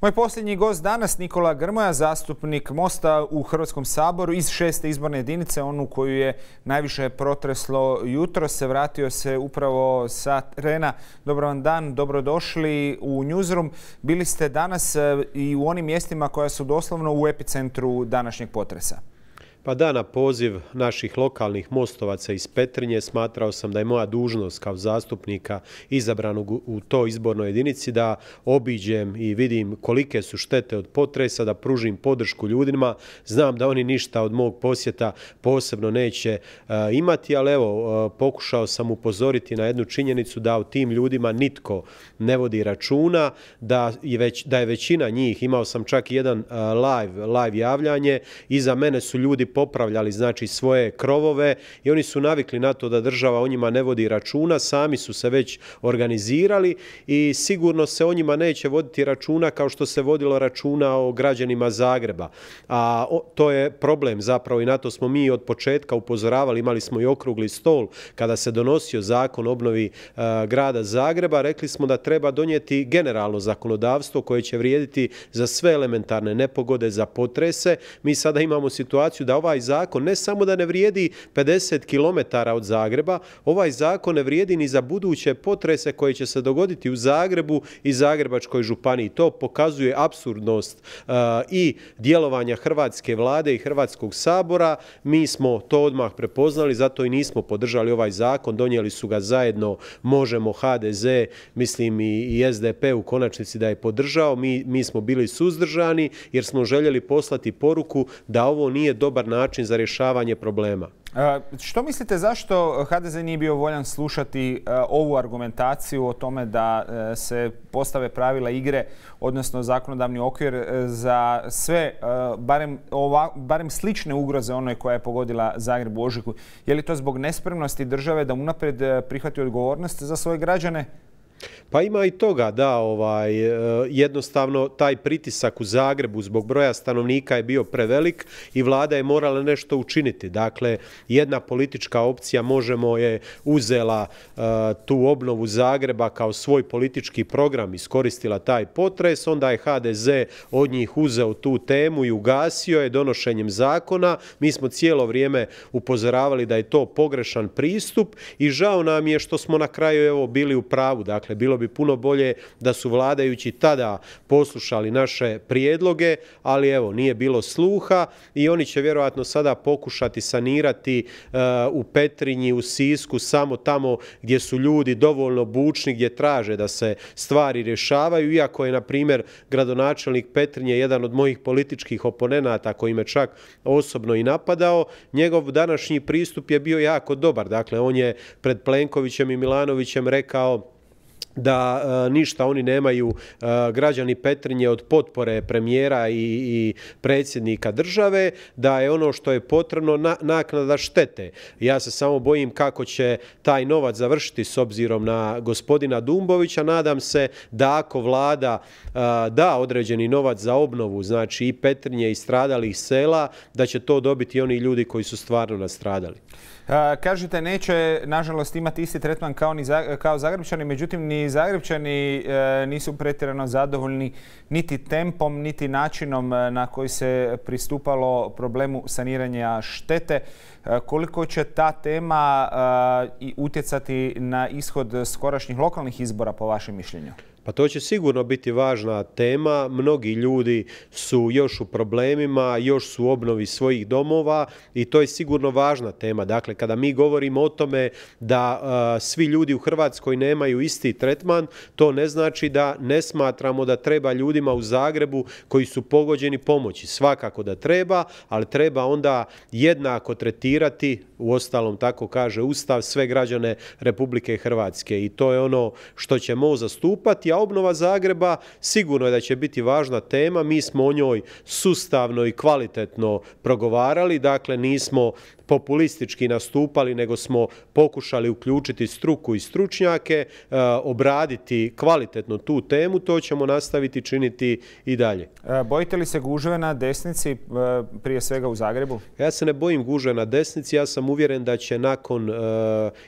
Moj posljednji gost danas, Nikola Grmoja, zastupnik Mosta u Hrvatskom saboru iz šeste izborne jedinice, onu koju je najviše protreslo jutro, se vratio se upravo sa terena. Dobro vam dan, dobrodošli u Newsroom. Bili ste danas e, i u onim mjestima koja su doslovno u epicentru današnjeg potresa. Pa da, na poziv naših lokalnih mostovaca iz Petrinje smatrao sam da je moja dužnost kao zastupnika izabranog u toj izbornoj jedinici da obiđem i vidim kolike su štete od potresa, da pružim podršku ljudima. Znam da oni ništa od mog posjeta posebno neće e, imati, ali evo e, pokušao sam upozoriti na jednu činjenicu da o tim ljudima nitko ne vodi računa, da je, većina njih, imao sam čak jedan e, live, live javljanje, iza mene su ljudi popravljali znači svoje krovove i oni su navikli na to da država o njima ne vodi računa, sami su se već organizirali i sigurno se o njima neće voditi računa kao što se vodilo računa o građanima Zagreba. A to je problem zapravo i na to smo mi od početka upozoravali, imali smo i okrugli stol kada se donosio zakon o obnovi e, grada Zagreba, rekli smo da treba donijeti generalno zakonodavstvo koje će vrijediti za sve elementarne nepogode, za potrese. Mi sada imamo situaciju da ova ovaj zakon ne samo da ne vrijedi 50 km od Zagreba, ovaj zakon ne vrijedi ni za buduće potrese koje će se dogoditi u Zagrebu i Zagrebačkoj županiji. To pokazuje apsurdnost e, i djelovanja hrvatske vlade i Hrvatskog sabora. Mi smo to odmah prepoznali, zato i nismo podržali ovaj zakon, donijeli su ga zajedno Možemo HDZ, mislim i SDP u konačnici da je podržao. mi smo bili suzdržani jer smo željeli poslati poruku da ovo nije dobar način za rješavanje problema. E, što mislite zašto HDZ nije bio voljan slušati e, ovu argumentaciju o tome da e, se postave pravila igre, odnosno zakonodavni okvir za sve, barem, ova, barem slične ugroze onoj koja je pogodila Zagreb u Ožiku? Je li to zbog nespremnosti države da unapred prihvati odgovornost za svoje građane? Pa ima i toga, da, ovaj, e, jednostavno taj pritisak u Zagrebu zbog broja stanovnika je bio prevelik i vlada je morala nešto učiniti. Dakle, jedna politička opcija možemo je uzela e, tu obnovu Zagreba kao svoj politički program, iskoristila taj potres, onda je HDZ od njih uzeo tu temu i ugasio je donošenjem zakona. Mi smo cijelo vrijeme upozoravali da je to pogrešan pristup i žao nam je što smo na kraju evo bili u pravu. Dakle, Dakle, bilo bi puno bolje da su vladajući tada poslušali naše prijedloge, ali evo, nije bilo sluha i oni će vjerojatno sada pokušati sanirati e, u Petrinji, u Sisku, samo tamo gdje su ljudi dovoljno bučni, gdje traže da se stvari rješavaju, iako je, na primjer, gradonačelnik Petrinje jedan od mojih političkih oponenata koji me čak osobno i napadao, njegov današnji pristup je bio jako dobar. Dakle, on je pred Plenkovićem i Milanovićem rekao da e, ništa oni nemaju e, građani Petrinje od potpore premijera i, predsjednika države, da je ono što je potrebno naknada štete. Ja se samo bojim kako će taj novac završiti s obzirom na gospodina Dumbovića. Nadam se da ako vlada e, da određeni novac za obnovu, znači i Petrinje i stradalih sela, da će to dobiti oni ljudi koji su stvarno nastradali. Kažete, neće, nažalost, imati isti tretman kao, ni, Zagrebčani, međutim, ni Zagrebčani e, nisu pretjerano zadovoljni niti tempom, niti načinom e, na koji se pristupalo problemu saniranja štete. E, koliko će ta tema utjecati na ishod skorašnjih lokalnih izbora, po vašem mišljenju? Pa to će sigurno biti važna tema. Mnogi ljudi su još u problemima, još su u obnovi svojih domova i to je sigurno važna tema. Dakle, kada mi govorimo o tome da svi ljudi u Hrvatskoj nemaju isti tretman, to ne znači da ne smatramo da treba ljudima u Zagrebu koji su pogođeni pomoći. Svakako da treba, ali treba onda jednako tretirati, u ostalom tako kaže Ustav, sve građane Republike Hrvatske i to je ono što će zastupati, a obnova Zagreba sigurno je da će biti važna tema, mi smo o njoj sustavno i kvalitetno progovarali, dakle nismo populistički nastupali, nego smo pokušali uključiti struku i stručnjake, e, obraditi kvalitetno tu temu, to ćemo nastaviti činiti i dalje. E, bojite li se gužve na desnici, e, prije svega u Zagrebu? Ja se ne bojim gužve na desnici, ja sam uvjeren da će nakon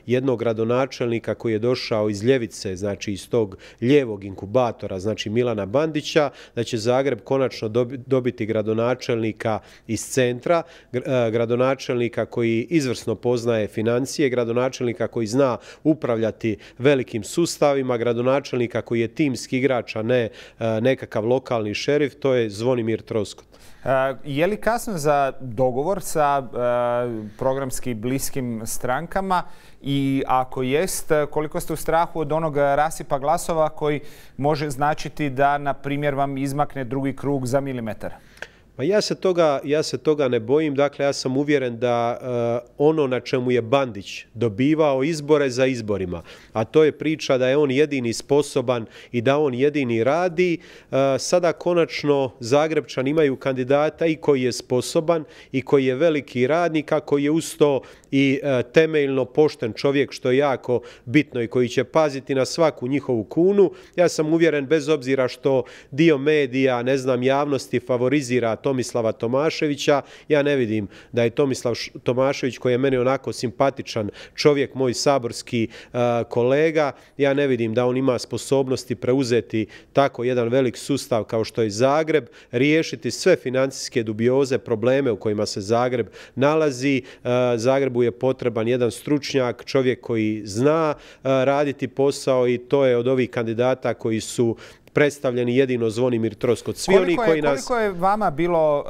jednog gradonačelnika koji je došao iz Ljevice, znači iz tog ljevog inkubatora, znači Milana Bandića, da će Zagreb konačno dobiti gradonačelnika iz centra, gradonačelnika koji izvrsno poznaje financije, gradonačelnika koji zna upravljati velikim sustavima, gradonačelnika koji je timski igrač, a ne e, nekakav lokalni šerif, to je Zvonimir Troskot. E, je li kasno za dogovor sa e, programski bliskim strankama i ako jest, koliko ste u strahu od onog rasipa glasova koji može značiti da, na primjer, vam izmakne drugi krug za milimetar? Pa ja se toga, ja se toga ne bojim, dakle ja sam uvjeren da eh, ono na čemu je Bandić dobivao izbore za izborima, a to je priča da je on jedini sposoban i da on jedini radi, eh, sada konačno Zagrebčan imaju kandidata i koji je sposoban i koji je veliki radnik, a koji je usto i eh, temeljno pošten čovjek što je jako bitno i koji će paziti na svaku njihovu kunu. Ja sam uvjeren bez obzira što dio medija, ne znam, javnosti favorizira to Tomislava Tomaševića. Ja ne vidim da je Tomislav Tomašević koji je meni onako simpatičan čovjek, moj saborski e, kolega, ja ne vidim da on ima sposobnosti preuzeti tako jedan velik sustav kao što je Zagreb, riješiti sve financijske dubioze, probleme u kojima se Zagreb nalazi. E, Zagrebu je potreban jedan stručnjak, čovjek koji zna e, raditi posao i to je od ovih kandidata koji su predstavljeni jedino Zvonimir Troskot. Svi oni koji je, nas... vama bilo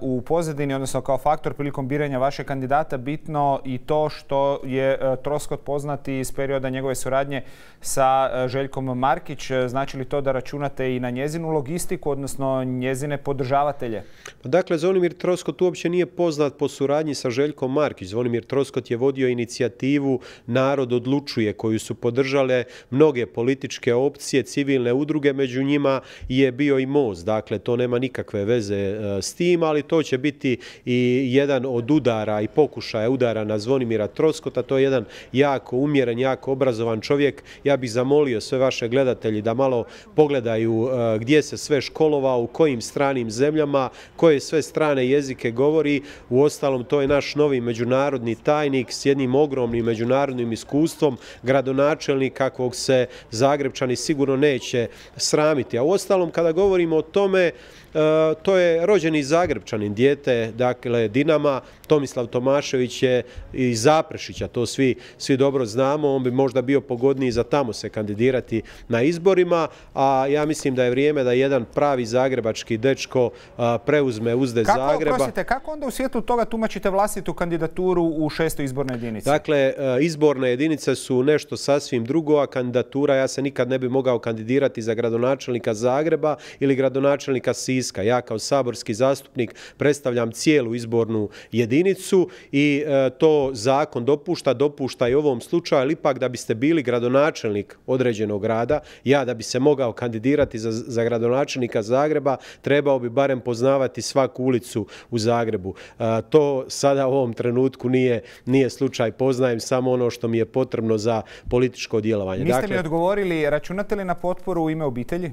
uh, u pozadini, odnosno kao faktor prilikom biranja vašeg kandidata, bitno i to što je uh, Troskot poznati iz perioda njegove suradnje sa uh, Željkom Markić? Znači li to da računate i na njezinu logistiku, odnosno njezine podržavatelje? Pa dakle, Zvonimir Troskot uopće nije poznat po suradnji sa Željkom Markić. Zvonimir Troskot je vodio inicijativu Narod odlučuje koju su podržale mnoge političke opcije, civilne udruge, među njima je bio i Most, dakle to nema nikakve veze e, s tim, ali to će biti i jedan od udara i pokušaja udara na Zvonimira Troskota, to je jedan jako umjeren, jako obrazovan čovjek, ja bih zamolio sve vaše gledatelji da malo pogledaju e, gdje se sve školovao, u kojim stranim zemljama, koje sve strane jezike govori, u ostalom to je naš novi međunarodni tajnik s jednim ogromnim međunarodnim iskustvom, gradonačelnik kakvog se Zagrebčani sigurno neće sramiti. A ostalom, kada govorimo o tome E, to je rođeni Zagrebčanin, dijete, dakle, Dinama, Tomislav Tomašević je iz Zaprešića, to svi, dobro znamo, on bi možda bio pogodniji za tamo se kandidirati na izborima, a ja mislim da je vrijeme da jedan pravi zagrebački dečko e, preuzme uzde Zagreba. kako onda u svijetu toga tumačite vlastitu kandidaturu u šestoj izbornoj jedinici? Dakle, e, izborne jedinice su nešto sasvim drugo, a kandidatura, ja se nikad ne bi mogao kandidirati za gradonačelnika Zagreba ili gradonačelnika Siza. Siska. Ja kao saborski zastupnik predstavljam cijelu izbornu jedinicu i e, to zakon dopušta, dopušta i u ovom slučaju, ali ipak da biste bili gradonačelnik određenog grada, ja da bi se mogao kandidirati za, gradonačelnika Zagreba, trebao bi barem poznavati svaku ulicu u Zagrebu. E, to sada u ovom trenutku nije, nije slučaj, poznajem samo ono što mi je potrebno za političko djelovanje. Niste dakle, mi odgovorili, računate li na potporu u ime obitelji?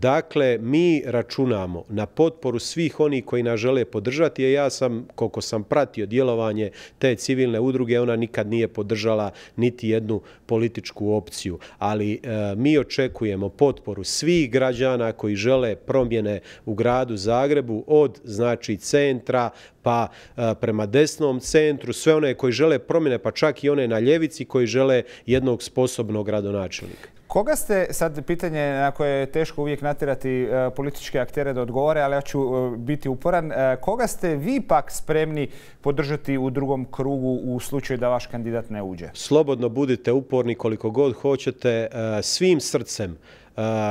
Dakle, mi računamo na potporu svih onih koji nas žele podržati, jer ja sam, koliko sam pratio djelovanje te civilne udruge, ona nikad nije podržala niti jednu političku opciju. Ali e, mi očekujemo potporu svih građana koji žele promjene u gradu Zagrebu od znači centra pa e, prema desnom centru, sve one koji žele promjene, pa čak i one na ljevici koji žele jednog sposobnog gradonačelnika. Koga ste, sad pitanje na koje je teško uvijek natirati e, političke aktere da odgovore, ali ja ću e, biti uporan, e, koga ste vi pak spremni podržati u drugom krugu u slučaju da vaš kandidat ne uđe? Slobodno budite uporni koliko god hoćete, svim srcem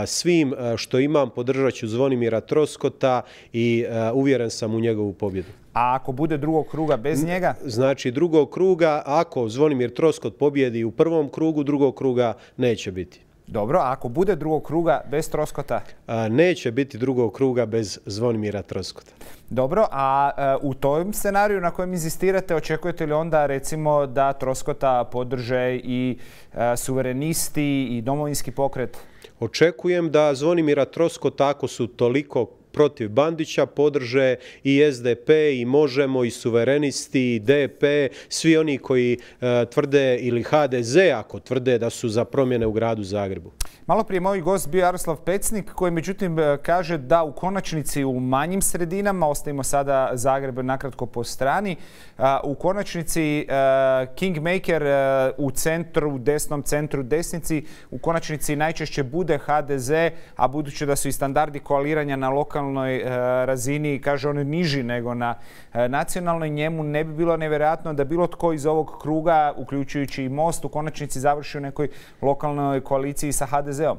svim što imam podržat ću Zvonimira Troskota i uvjeren sam u njegovu pobjedu. A ako bude drugog kruga bez njega? Znači drugog kruga, ako Zvonimir Troskot pobjedi u prvom krugu, drugog kruga neće biti. Dobro, a ako bude drugog kruga bez Troskota? neće biti drugog kruga bez Zvonimira Troskota. Dobro, a e, u tom scenariju na kojem inzistirate, očekujete li onda recimo da Troskota podrže i e, suverenisti i domovinski pokret? Očekujem da Zvonimira Troskota, ako su toliko protiv Bandića podrže i SDP i Možemo i Suverenisti i DP, svi oni koji e, tvrde ili HDZ ako tvrde da su za promjene u gradu Zagrebu. Malo prije moj gost bio Jaroslav Pecnik koji međutim e, kaže da u konačnici u manjim sredinama, ostavimo sada Zagreb nakratko po strani, e, u konačnici Kingmaker u centru, u desnom centru, desnici, u konačnici najčešće bude HDZ, a budući da su i standardi koaliranja na lokalnom regionalnoj e, razini, kaže on niži nego na e, nacionalnoj, njemu ne bi bilo nevjerojatno da bilo tko iz ovog kruga, uključujući i Most, u konačnici završi u nekoj lokalnoj koaliciji sa HDZ-om.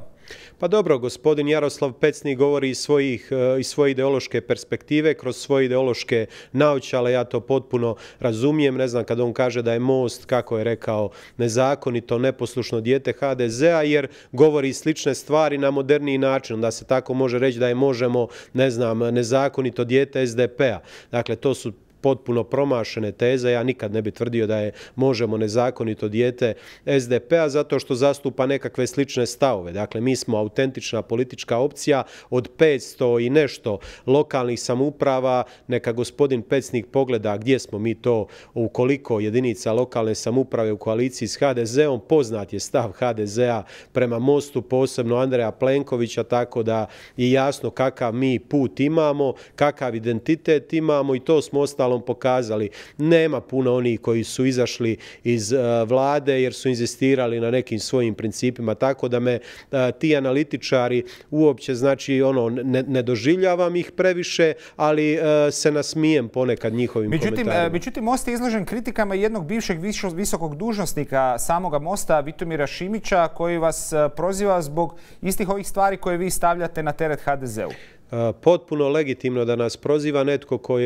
Pa dobro, gospodin Jaroslav Pecni govori iz, svojih, e, svoje ideološke perspektive, kroz svoje ideološke naučale, ja to potpuno razumijem, ne znam kada on kaže da je most, kako je rekao, nezakonito, neposlušno dijete HDZ-a, jer govori slične stvari na moderniji način, onda se tako može reći da je možemo, ne znam, nezakonito dijete SDP-a. Dakle, to su potpuno promašene teze. Ja nikad ne bi tvrdio da je možemo nezakonito dijete SDP-a zato što zastupa nekakve slične stavove. Dakle, mi smo autentična politička opcija od 500 i nešto lokalnih samuprava. Neka gospodin Pecnik pogleda gdje smo mi to ukoliko jedinica lokalne samuprave u koaliciji s HDZ-om. Poznat je stav HDZ-a prema Mostu, posebno Andreja Plenkovića, tako da je jasno kakav mi put imamo, kakav identitet imamo i to smo ostali uostalom pokazali. Nema puno onih koji su izašli iz eh, vlade jer su inzistirali na nekim svojim principima, tako da me eh, ti analitičari uopće znači ono ne, doživljavam ih previše, ali eh, se nasmijem ponekad njihovim međutim, komentarima. Međutim, Most je izložen kritikama jednog bivšeg visokog dužnosnika samoga Mosta, Vitomira Šimića, koji vas proziva zbog istih ovih stvari koje vi stavljate na teret HDZ-u potpuno legitimno da nas proziva netko koji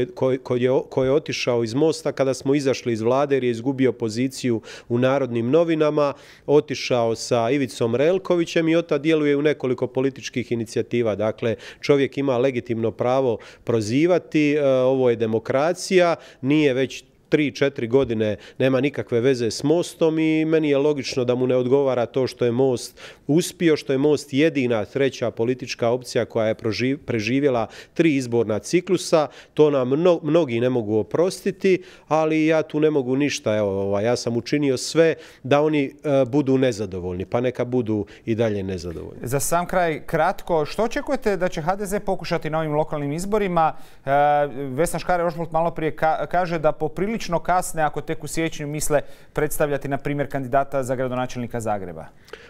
je, je, otišao iz Mosta kada smo izašli iz vlade jer je izgubio poziciju u Narodnim novinama, otišao sa Ivicom Relkovićem i ota djeluje u nekoliko političkih inicijativa. Dakle, čovjek ima legitimno pravo prozivati, ovo je demokracija, nije već tri, 4 godine nema nikakve veze s Mostom i meni je logično da mu ne odgovara to što je Most uspio, što je Most jedina treća politička opcija koja je preživjela tri izborna ciklusa, to nam mnogi ne mogu oprostiti, ali ja tu ne mogu ništa, evo, ovaj, ja sam učinio sve da oni e, budu nezadovoljni, pa neka budu i dalje nezadovoljni. Za sam kraj kratko, što očekujete da će HDZ pokušati na ovim lokalnim izborima? E, Vesna Škare-Rošpolt malo prije kaže da poprilično kasne ako tek u siječnju misle predstavljati, na primjer, kandidata za gradonačelnika Zagreba?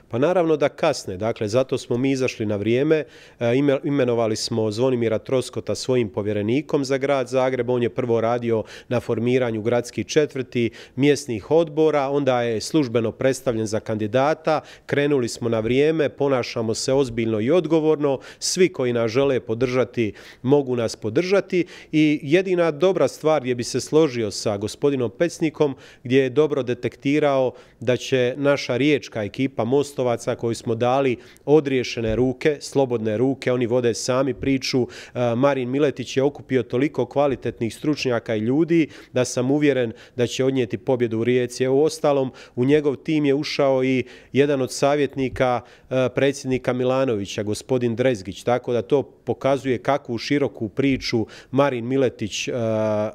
Pa naravno da kasne. Dakle, zato smo mi izašli na vrijeme. E, imenovali smo Zvonimira Troskota svojim povjerenikom za grad Zagreb. On je prvo radio na formiranju gradskih četvrti, mjesnih odbora, onda je službeno predstavljen za kandidata. Krenuli smo na vrijeme, ponašamo se ozbiljno i odgovorno. Svi koji nas žele podržati mogu nas podržati i jedina dobra stvar gdje bi se složio sa gospodinom Pecnikom gdje je dobro detektirao da će naša riječka ekipa Mostovaca koji smo dali odriješene ruke, slobodne ruke, oni vode sami priču. E, Marin Miletić je okupio toliko kvalitetnih stručnjaka i ljudi da sam uvjeren da će odnijeti pobjedu u Rijeci. U ostalom, u njegov tim je ušao i jedan od savjetnika e, predsjednika Milanovića, gospodin Drezgić, tako da to pokazuje kakvu široku priču Marin Miletić e,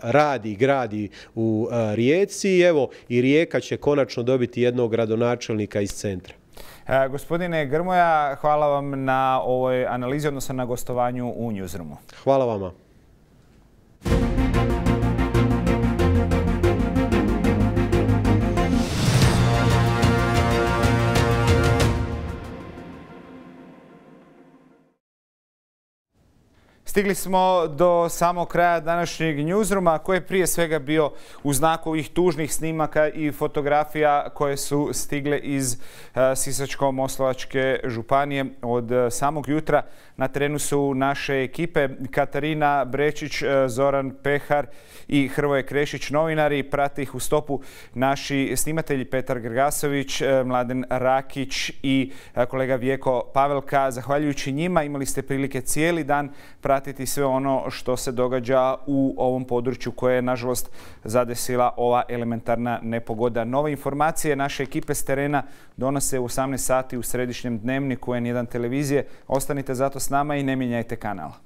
radi, gradi u Rijeci i evo i Rijeka će konačno dobiti jednog gradonačelnika iz centra. E, gospodine Grmoja, hvala vam na ovoj analizi, odnosno na gostovanju u Newsroomu. Hvala vama. Stigli smo do samog kraja današnjeg njuzruma koji je prije svega bio u znaku ovih tužnih snimaka i fotografija koje su stigle iz e, Sisačko-Moslovačke županije. Od e, samog jutra na trenu su naše ekipe Katarina Brečić, e, Zoran Pehar i Hrvoje Krešić, novinari. Prate ih u stopu naši snimatelji Petar Grgasović, Mladen Rakić i kolega Vjeko Pavelka. Zahvaljujući njima imali ste prilike cijeli dan pratiti pratiti sve ono što se događa u ovom području koje je, nažalost, zadesila ova elementarna nepogoda. Nove informacije naše ekipe s terena donose u 18 sati u središnjem dnevniku N1 televizije. Ostanite zato s nama i ne mijenjajte kanala.